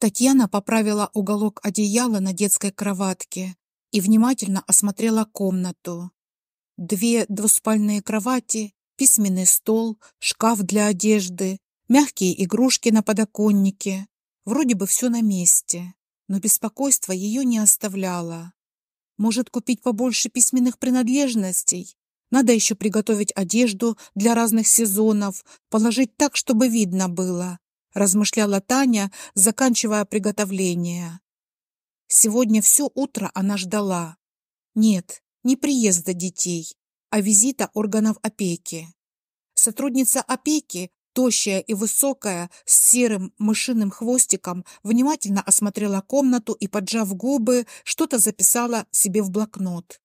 Татьяна поправила уголок одеяла на детской кроватке и внимательно осмотрела комнату. Две двуспальные кровати, письменный стол, шкаф для одежды, мягкие игрушки на подоконнике. Вроде бы все на месте, но беспокойство ее не оставляло. Может, купить побольше письменных принадлежностей? Надо еще приготовить одежду для разных сезонов, положить так, чтобы видно было размышляла Таня, заканчивая приготовление. Сегодня все утро она ждала. Нет, не приезда детей, а визита органов опеки. Сотрудница опеки, тощая и высокая, с серым мышиным хвостиком, внимательно осмотрела комнату и, поджав губы, что-то записала себе в блокнот.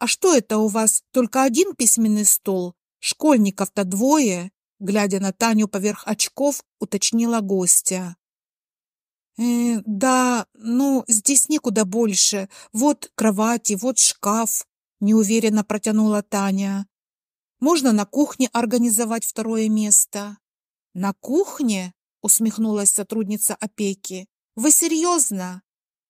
«А что это у вас? Только один письменный стол? Школьников-то двое!» глядя на Таню поверх очков, уточнила гостья. «Э, да, ну, здесь некуда больше. Вот кровати, вот шкаф, неуверенно протянула Таня. Можно на кухне организовать второе место. На кухне? усмехнулась сотрудница опеки. Вы серьезно?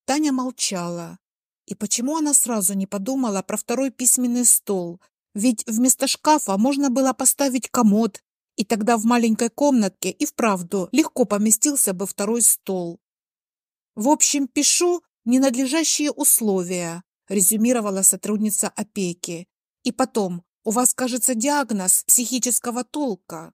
Таня молчала. И почему она сразу не подумала про второй письменный стол? Ведь вместо шкафа можно было поставить комод и тогда в маленькой комнатке и вправду легко поместился бы второй стол. В общем, пишу ненадлежащие условия, резюмировала сотрудница опеки. И потом, у вас, кажется, диагноз психического толка.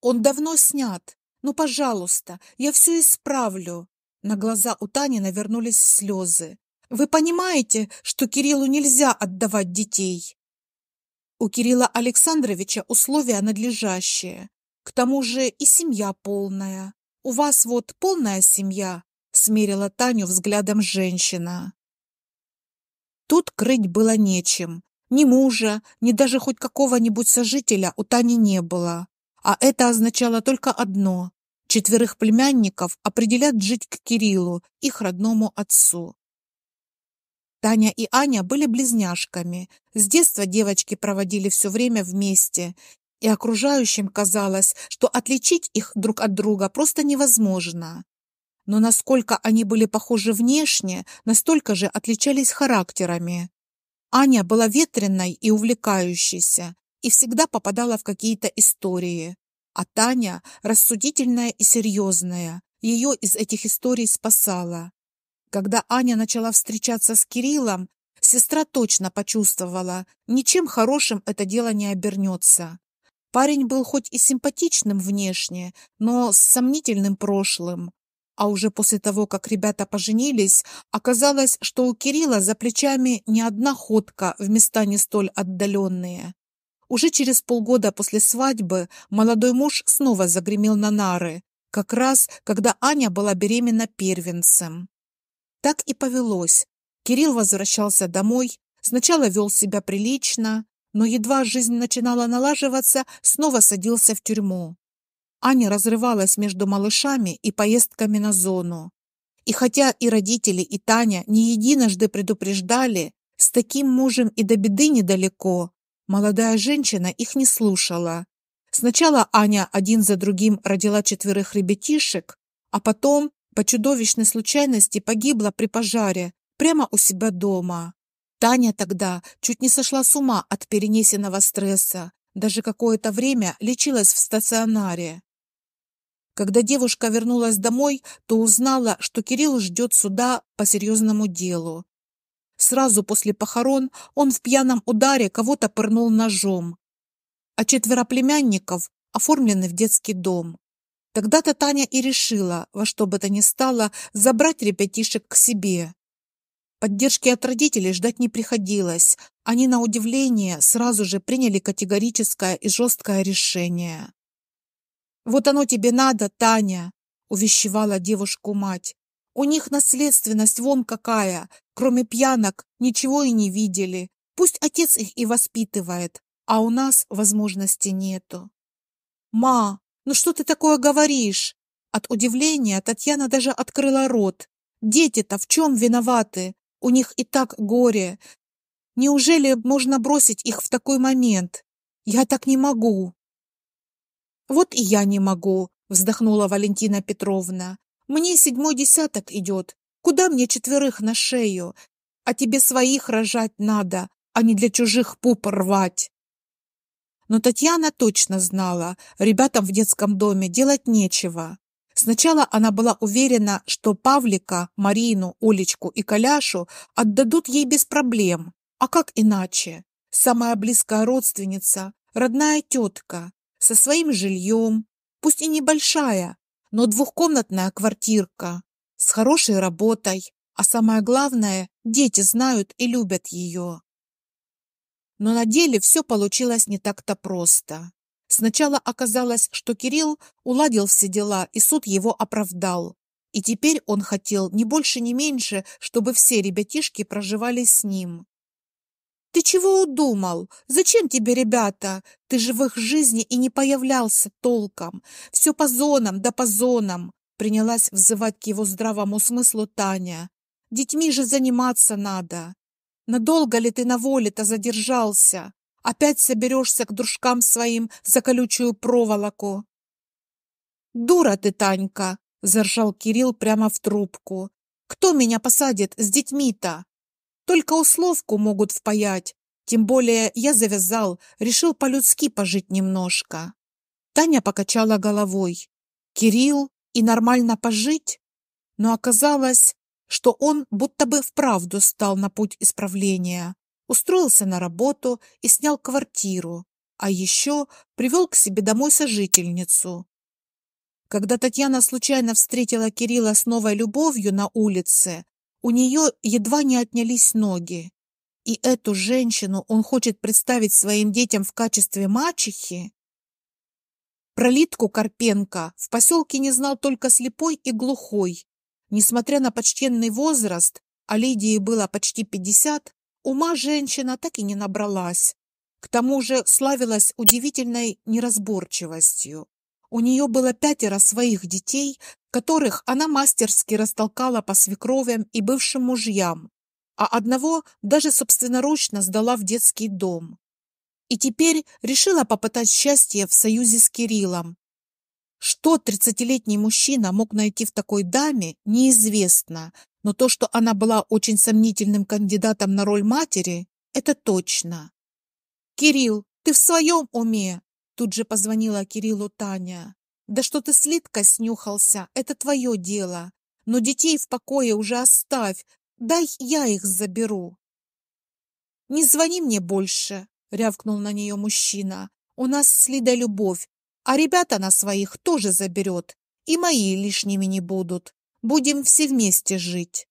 Он давно снят. Ну, пожалуйста, я все исправлю. На глаза у Тани навернулись слезы. Вы понимаете, что Кириллу нельзя отдавать детей? У Кирилла Александровича условия надлежащие. К тому же и семья полная. У вас вот полная семья, смерила Таню взглядом женщина. Тут крыть было нечем. Ни мужа, ни даже хоть какого-нибудь сожителя у Тани не было. А это означало только одно: четверых племянников определят жить к Кириллу, их родному отцу. Таня и Аня были близняшками. С детства девочки проводили все время вместе, и окружающим казалось, что отличить их друг от друга просто невозможно. Но насколько они были похожи внешне, настолько же отличались характерами. Аня была ветреной и увлекающейся, и всегда попадала в какие-то истории. А Таня – рассудительная и серьезная, ее из этих историй спасала. Когда Аня начала встречаться с Кириллом, сестра точно почувствовала, ничем хорошим это дело не обернется. Парень был хоть и симпатичным внешне, но с сомнительным прошлым. А уже после того, как ребята поженились, оказалось, что у Кирилла за плечами не одна ходка в места не столь отдаленные. Уже через полгода после свадьбы молодой муж снова загремел на нары, как раз когда Аня была беременна первенцем. Так и повелось. Кирилл возвращался домой, сначала вел себя прилично, но едва жизнь начинала налаживаться, снова садился в тюрьму. Аня разрывалась между малышами и поездками на зону. И хотя и родители, и Таня не единожды предупреждали, с таким мужем и до беды недалеко, молодая женщина их не слушала. Сначала Аня один за другим родила четверых ребятишек, а потом по чудовищной случайности погибла при пожаре прямо у себя дома. Таня тогда чуть не сошла с ума от перенесенного стресса, даже какое-то время лечилась в стационаре. Когда девушка вернулась домой, то узнала, что Кирилл ждет суда по серьезному делу. Сразу после похорон он в пьяном ударе кого-то пырнул ножом, а четверо племянников оформлены в детский дом. Тогда-то Таня и решила, во что бы то ни стало, забрать ребятишек к себе. Поддержки от родителей ждать не приходилось. Они на удивление сразу же приняли категорическое и жесткое решение. Вот оно тебе надо, Таня, увещевала девушку мать. У них наследственность вон какая, кроме пьянок ничего и не видели. Пусть отец их и воспитывает, а у нас возможности нету. Ма, ну что ты такое говоришь? От удивления Татьяна даже открыла рот. Дети-то в чем виноваты? У них и так горе. Неужели можно бросить их в такой момент? Я так не могу. Вот и я не могу, вздохнула Валентина Петровна. Мне седьмой десяток идет. Куда мне четверых на шею? А тебе своих рожать надо, а не для чужих пуп рвать. Но Татьяна точно знала, ребятам в детском доме делать нечего. Сначала она была уверена, что Павлика, Марину, Олечку и Коляшу отдадут ей без проблем. А как иначе? Самая близкая родственница, родная тетка, со своим жильем, пусть и небольшая, но двухкомнатная квартирка, с хорошей работой, а самое главное, дети знают и любят ее. Но на деле все получилось не так-то просто. Сначала оказалось, что Кирилл уладил все дела, и суд его оправдал. И теперь он хотел ни больше, ни меньше, чтобы все ребятишки проживали с ним. «Ты чего удумал? Зачем тебе ребята? Ты же в их жизни и не появлялся толком. Все по зонам, да по зонам!» Принялась взывать к его здравому смыслу Таня. «Детьми же заниматься надо. Надолго ли ты на воле-то задержался? Опять соберешься к дружкам своим за колючую проволоку. Дура ты, Танька, заржал Кирилл прямо в трубку. Кто меня посадит с детьми-то? Только условку могут впаять. Тем более я завязал, решил по-людски пожить немножко. Таня покачала головой. Кирилл и нормально пожить? Но оказалось, что он будто бы вправду стал на путь исправления, устроился на работу и снял квартиру, а еще привел к себе домой сожительницу. Когда Татьяна случайно встретила Кирилла с новой любовью на улице, у нее едва не отнялись ноги. И эту женщину он хочет представить своим детям в качестве мачехи? Пролитку Карпенко в поселке не знал только слепой и глухой, Несмотря на почтенный возраст, а Лидии было почти 50, ума женщина так и не набралась. К тому же славилась удивительной неразборчивостью. У нее было пятеро своих детей, которых она мастерски растолкала по свекровям и бывшим мужьям, а одного даже собственноручно сдала в детский дом. И теперь решила попытать счастье в союзе с Кириллом, что 30-летний мужчина мог найти в такой даме, неизвестно, но то, что она была очень сомнительным кандидатом на роль матери, это точно. «Кирилл, ты в своем уме?» Тут же позвонила Кириллу Таня. «Да что ты с снюхался, это твое дело. Но детей в покое уже оставь, дай я их заберу». «Не звони мне больше», — рявкнул на нее мужчина. «У нас с Лидой любовь, а ребята на своих тоже заберет, и мои лишними не будут. Будем все вместе жить.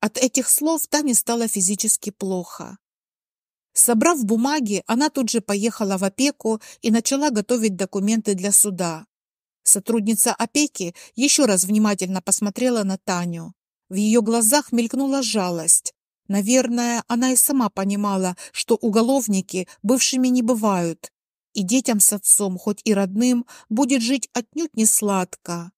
От этих слов Тане стало физически плохо. Собрав бумаги, она тут же поехала в опеку и начала готовить документы для суда. Сотрудница опеки еще раз внимательно посмотрела на Таню. В ее глазах мелькнула жалость. Наверное, она и сама понимала, что уголовники бывшими не бывают, и детям с отцом, хоть и родным, будет жить отнюдь не сладко.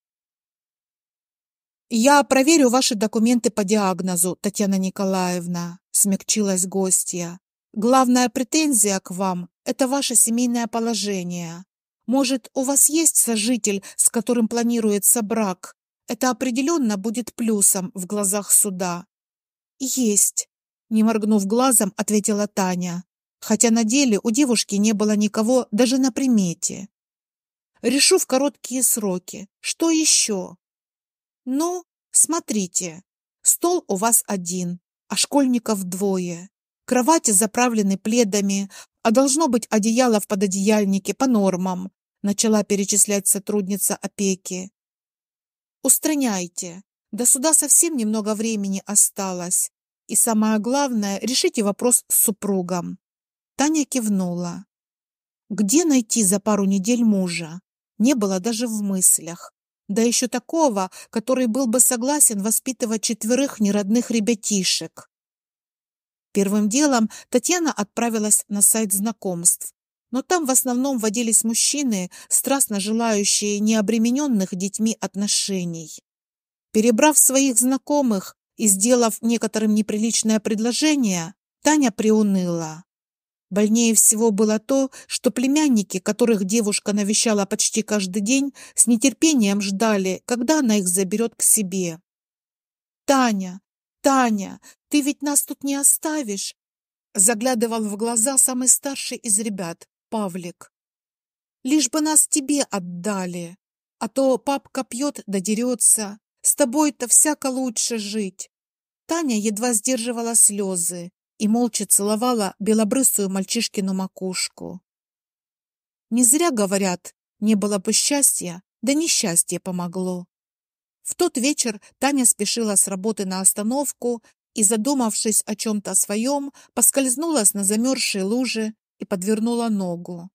Я проверю ваши документы по диагнозу, Татьяна Николаевна, смягчилась гостья. Главная претензия к вам это ваше семейное положение. Может, у вас есть сожитель, с которым планируется брак? Это определенно будет плюсом в глазах суда. Есть, не моргнув глазом, ответила Таня хотя на деле у девушки не было никого даже на примете. Решу в короткие сроки. Что еще? Ну, смотрите. Стол у вас один, а школьников двое. Кровати заправлены пледами, а должно быть одеяло в пододеяльнике по нормам, начала перечислять сотрудница опеки. Устраняйте. До суда совсем немного времени осталось. И самое главное, решите вопрос с супругом. Таня кивнула. Где найти за пару недель мужа? Не было даже в мыслях. Да еще такого, который был бы согласен воспитывать четверых неродных ребятишек. Первым делом Татьяна отправилась на сайт знакомств. Но там в основном водились мужчины, страстно желающие необремененных детьми отношений. Перебрав своих знакомых и сделав некоторым неприличное предложение, Таня приуныла. Больнее всего было то, что племянники, которых девушка навещала почти каждый день, с нетерпением ждали, когда она их заберет к себе. «Таня, Таня, ты ведь нас тут не оставишь!» Заглядывал в глаза самый старший из ребят, Павлик. «Лишь бы нас тебе отдали, а то папка пьет да дерется, с тобой-то всяко лучше жить!» Таня едва сдерживала слезы, и молча целовала белобрысую мальчишкину макушку. Не зря говорят, не было бы счастья, да несчастье помогло. В тот вечер Таня спешила с работы на остановку и, задумавшись о чем-то своем, поскользнулась на замерзшей луже и подвернула ногу.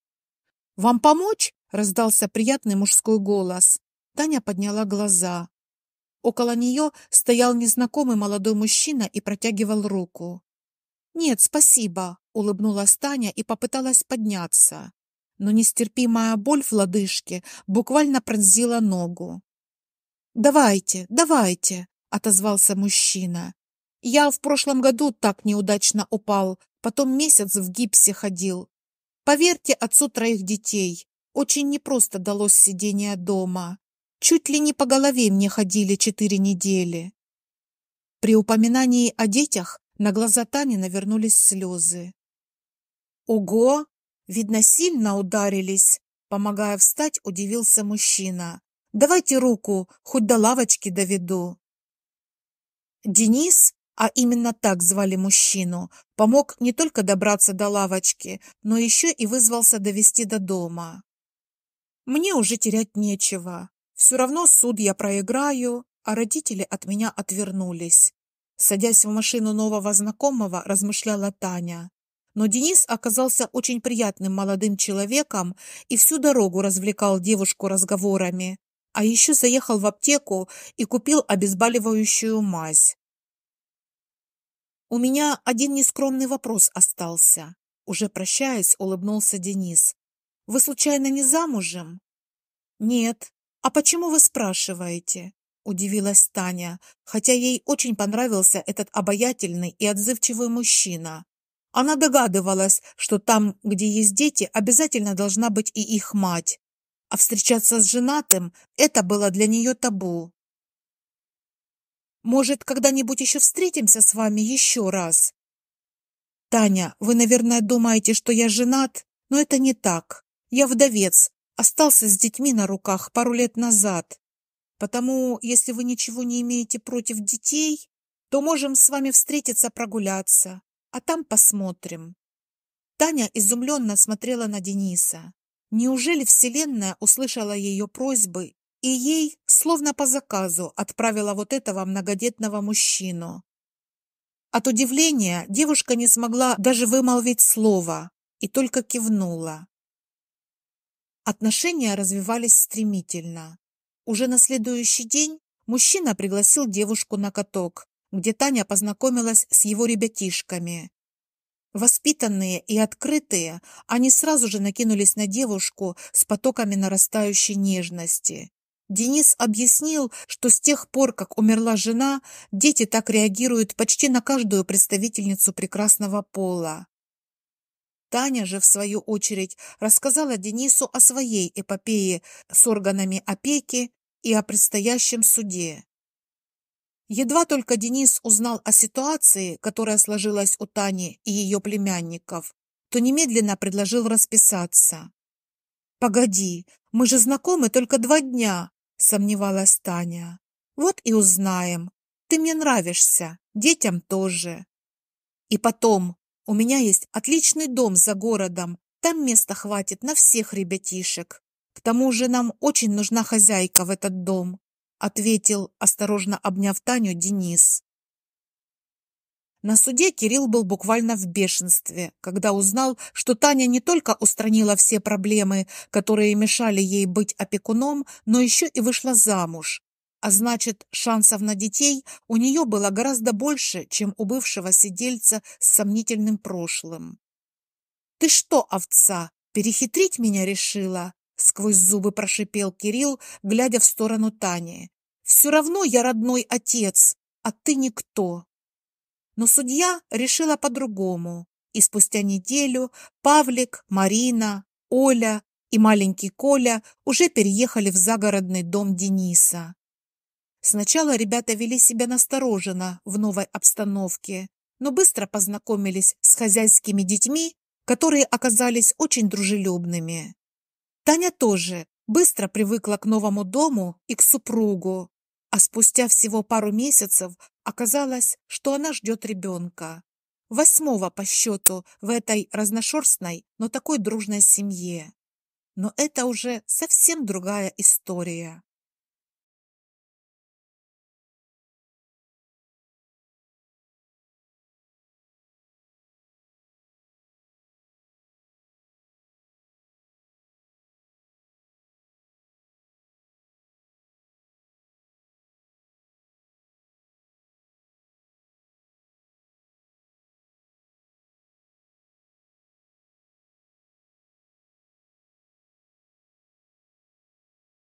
«Вам помочь?» – раздался приятный мужской голос. Таня подняла глаза. Около нее стоял незнакомый молодой мужчина и протягивал руку. «Нет, спасибо», — улыбнулась Таня и попыталась подняться. Но нестерпимая боль в лодыжке буквально пронзила ногу. «Давайте, давайте», — отозвался мужчина. «Я в прошлом году так неудачно упал, потом месяц в гипсе ходил. Поверьте отцу троих детей, очень непросто далось сидение дома. Чуть ли не по голове мне ходили четыре недели». При упоминании о детях на глаза Тани навернулись слезы. «Ого! Видно, сильно ударились!» Помогая встать, удивился мужчина. «Давайте руку, хоть до лавочки доведу». Денис, а именно так звали мужчину, помог не только добраться до лавочки, но еще и вызвался довести до дома. «Мне уже терять нечего. Все равно суд я проиграю, а родители от меня отвернулись. Садясь в машину нового знакомого, размышляла Таня. Но Денис оказался очень приятным молодым человеком и всю дорогу развлекал девушку разговорами. А еще заехал в аптеку и купил обезболивающую мазь. «У меня один нескромный вопрос остался». Уже прощаясь, улыбнулся Денис. «Вы случайно не замужем?» «Нет. А почему вы спрашиваете?» удивилась Таня, хотя ей очень понравился этот обаятельный и отзывчивый мужчина. Она догадывалась, что там, где есть дети, обязательно должна быть и их мать. А встречаться с женатым – это было для нее табу. «Может, когда-нибудь еще встретимся с вами еще раз?» «Таня, вы, наверное, думаете, что я женат, но это не так. Я вдовец, остался с детьми на руках пару лет назад. Потому, если вы ничего не имеете против детей, то можем с вами встретиться, прогуляться, а там посмотрим. Таня изумленно смотрела на Дениса. Неужели Вселенная услышала ее просьбы и ей, словно по заказу, отправила вот этого многодетного мужчину? От удивления девушка не смогла даже вымолвить слово и только кивнула. Отношения развивались стремительно. Уже на следующий день мужчина пригласил девушку на каток, где Таня познакомилась с его ребятишками. Воспитанные и открытые, они сразу же накинулись на девушку с потоками нарастающей нежности. Денис объяснил, что с тех пор, как умерла жена, дети так реагируют почти на каждую представительницу прекрасного пола. Таня же, в свою очередь, рассказала Денису о своей эпопее с органами опеки и о предстоящем суде. Едва только Денис узнал о ситуации, которая сложилась у Тани и ее племянников, то немедленно предложил расписаться. «Погоди, мы же знакомы только два дня», – сомневалась Таня. «Вот и узнаем. Ты мне нравишься, детям тоже. И потом, у меня есть отличный дом за городом, там места хватит на всех ребятишек. К тому же нам очень нужна хозяйка в этот дом, ответил, осторожно обняв Таню, Денис. На суде Кирилл был буквально в бешенстве, когда узнал, что Таня не только устранила все проблемы, которые мешали ей быть опекуном, но еще и вышла замуж. А значит, шансов на детей у нее было гораздо больше, чем у бывшего сидельца с сомнительным прошлым. «Ты что, овца, перехитрить меня решила?» сквозь зубы прошипел Кирилл, глядя в сторону Тани. Все равно я родной отец, а ты никто. Но судья решила по-другому. И спустя неделю Павлик, Марина, Оля и маленький Коля уже переехали в загородный дом Дениса. Сначала ребята вели себя настороженно в новой обстановке, но быстро познакомились с хозяйскими детьми, которые оказались очень дружелюбными. Таня тоже быстро привыкла к новому дому и к супругу, а спустя всего пару месяцев оказалось, что она ждет ребенка. Восьмого по счету в этой разношерстной, но такой дружной семье. Но это уже совсем другая история.